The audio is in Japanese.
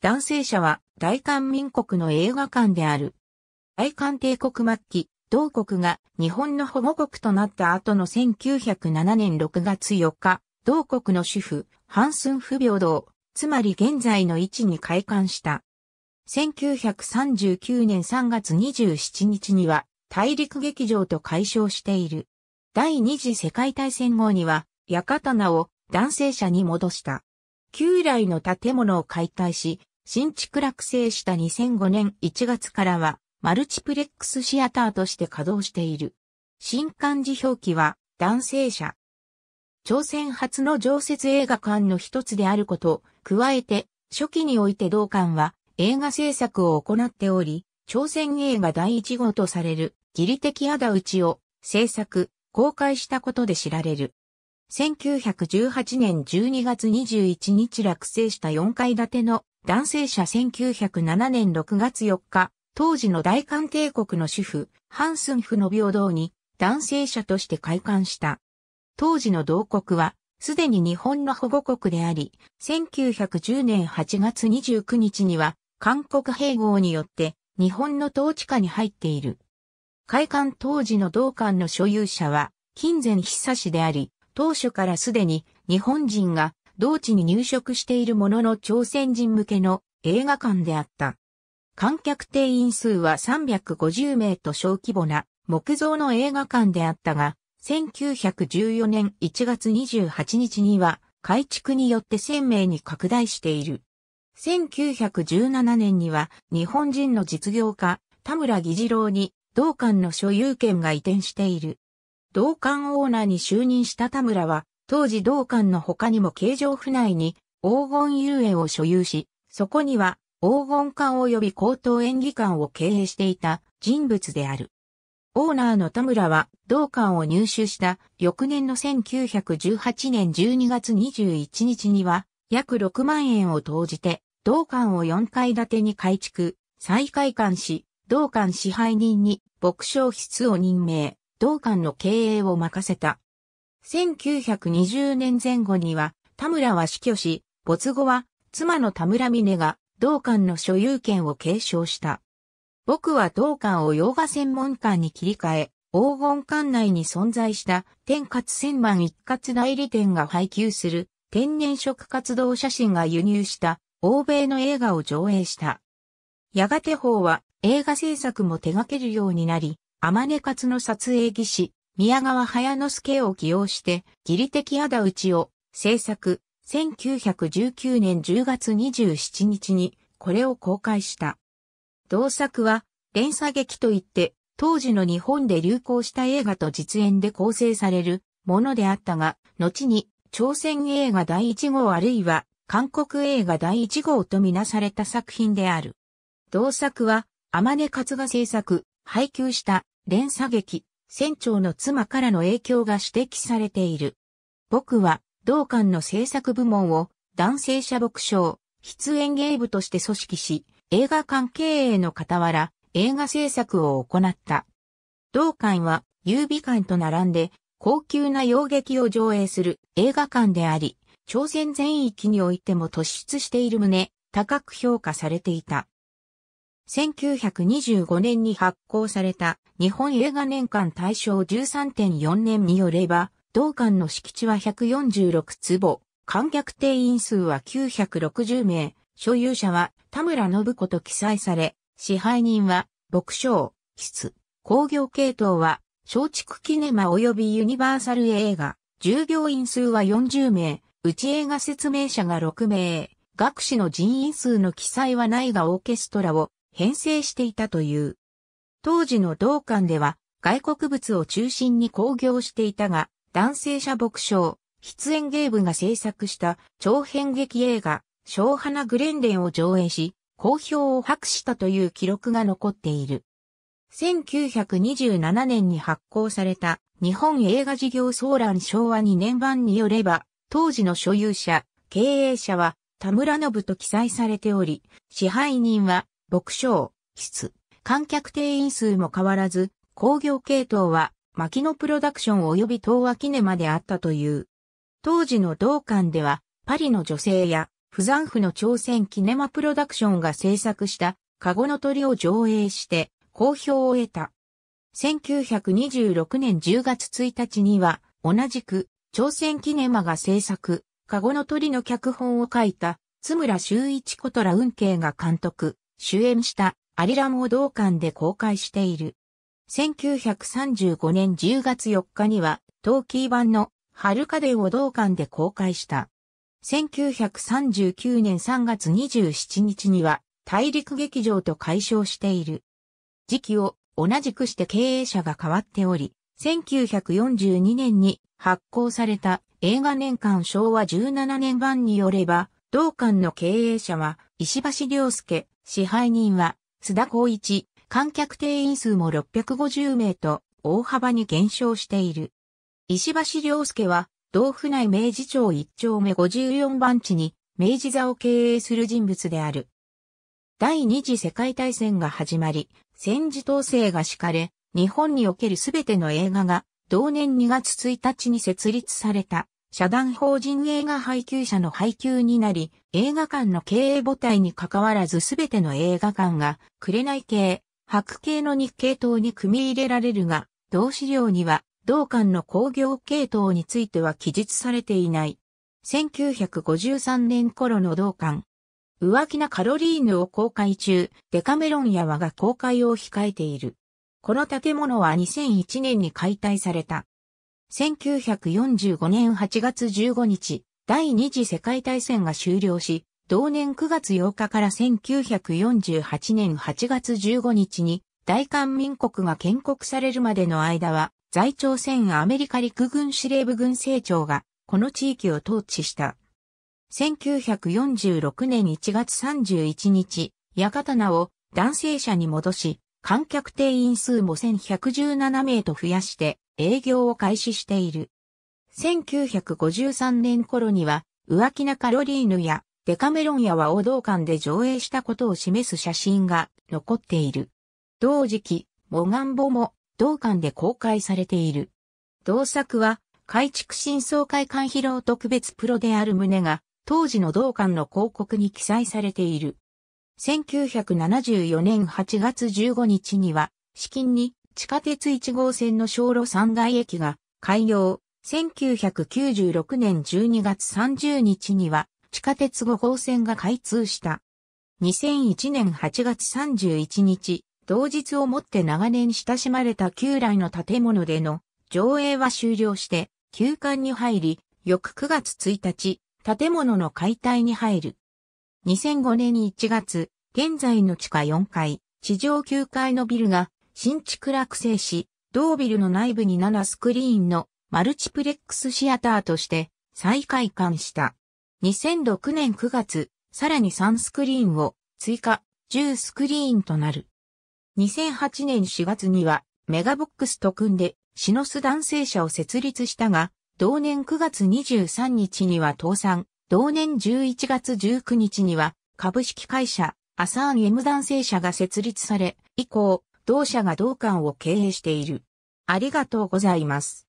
男性社は大韓民国の映画館である。大韓帝国末期、同国が日本の保護国となった後の1907年6月4日、同国の主婦、ハンスン不平等、つまり現在の位置に開館した。1939年3月27日には大陸劇場と解消している。第二次世界大戦後には、館名を男性社に戻した。旧来の建物を解体し、新築落成した2005年1月からは、マルチプレックスシアターとして稼働している。新漢字表記は、男性者。朝鮮初の常設映画館の一つであること、加えて、初期において同館は映画制作を行っており、朝鮮映画第一号とされる、義理的仇討ちを制作、公開したことで知られる。1918年12月21日落成した4階建ての男性車1907年6月4日、当時の大韓帝国の主婦、ハンスンフの平等に男性車として開館した。当時の同国は、すでに日本の保護国であり、1910年8月29日には、韓国併合によって日本の統治下に入っている。開館当時の同館の所有者は、金前久氏であり、当初からすでに日本人が同地に入植しているものの朝鮮人向けの映画館であった。観客定員数は350名と小規模な木造の映画館であったが、1914年1月28日には改築によって1000名に拡大している。1917年には日本人の実業家田村議次郎に同館の所有権が移転している。同館オーナーに就任した田村は、当時同館の他にも京城府内に黄金遊園を所有し、そこには黄金館及び高等演技館を経営していた人物である。オーナーの田村は同館を入手した翌年の1918年12月21日には約6万円を投じて同館を4階建てに改築、再開館し、同館支配人に牧商室を任命。同館の経営を任せた。1920年前後には、田村は死去し、没後は、妻の田村峰が、同館の所有権を継承した。僕は同館を洋画専門館に切り替え、黄金館内に存在した天活千万一括代理店が配給する天然食活動写真が輸入した欧米の映画を上映した。やがて法は映画制作も手掛けるようになり、天音勝の撮影技師、宮川早之助を起用して、義理的仇討ちを制作、1919年10月27日にこれを公開した。同作は連鎖劇といって、当時の日本で流行した映画と実演で構成されるものであったが、後に朝鮮映画第1号あるいは韓国映画第1号とみなされた作品である。同作は、天音勝が制作、配給した連鎖劇、船長の妻からの影響が指摘されている。僕は、同館の制作部門を男性者牧賞、出演芸部として組織し、映画館経営の傍ら、映画制作を行った。同館は、優美館と並んで、高級な洋劇を上映する映画館であり、朝鮮全域においても突出している旨、高く評価されていた。1925年に発行された日本映画年間大賞13.4年によれば、同館の敷地は146坪、観客定員数は960名、所有者は田村信子と記載され、支配人は牧章、室、工業系統は松竹キネマ及びユニバーサル映画、従業員数は40名、内映画説明者が6名、学士の人員数の記載はないがオーケストラを編成していたという。当時の道館では外国物を中心に興行していたが、男性者牧賞、出演芸部が制作した長編劇映画、小花グレンデンを上映し、好評を博したという記録が残っている。1927年に発行された日本映画事業総覧昭和2年版によれば、当時の所有者、経営者は田村信と記載されており、支配人は牧賞、室、観客定員数も変わらず、工業系統は、牧野プロダクション及び東和キネマであったという。当時の同館では、パリの女性や、不残府の朝鮮キネマプロダクションが制作した、カゴの鳥を上映して、好評を得た。1926年10月1日には、同じく、朝鮮キネマが制作、カゴの鳥の脚本を書いた、津村修一ことら運慶が監督、主演したアリラを同館で公開している。1935年10月4日には、トーキー版の春カデを同館で公開した。1939年3月27日には、大陸劇場と解消している。時期を同じくして経営者が変わっており、1942年に発行された映画年間昭和17年版によれば、同館の経営者は石橋良介、支配人は、須田光一、観客定員数も650名と、大幅に減少している。石橋良介は、同府内明治町一丁目54番地に、明治座を経営する人物である。第二次世界大戦が始まり、戦時統制が敷かれ、日本におけるすべての映画が、同年2月1日に設立された社団法人映画配給者の配給になり、映画館の経営母体に関わらずすべての映画館が、紅系、白系の日系統に組み入れられるが、同資料には、同館の工業系統については記述されていない。1953年頃の同館。浮気なカロリーヌを公開中、デカメロンや和が公開を控えている。この建物は2001年に解体された。1945年8月15日、第二次世界大戦が終了し、同年9月8日から1948年8月15日に、大韓民国が建国されるまでの間は、在朝鮮アメリカ陸軍司令部軍政庁が、この地域を統治した。1946年1月31日、ヤカタナを男性者に戻し、観客定員数も1117名と増やして、営業を開始している。1953年頃には、浮気なカロリーヌやデカメロンやは王道館で上映したことを示す写真が残っている。同時期、モガンボも同館で公開されている。同作は、改築新装会館披露特別プロである旨が、当時の同館の広告に記載されている。1974年8月15日には、資金に地下鉄1号線の小路3階駅が開業。1996年12月30日には地下鉄5号線が開通した。2001年8月31日、同日をもって長年親しまれた旧来の建物での上映は終了して休館に入り、翌9月1日、建物の解体に入る。2005年1月、現在の地下4階、地上9階のビルが新築落成し、同ビルの内部に7スクリーンのマルチプレックスシアターとして再開館した。2006年9月、さらに3スクリーンを追加、10スクリーンとなる。2008年4月にはメガボックスと組んでシノス男性社を設立したが、同年9月23日には倒産、同年11月19日には株式会社アサーン M 男性社が設立され、以降、同社が同館を経営している。ありがとうございます。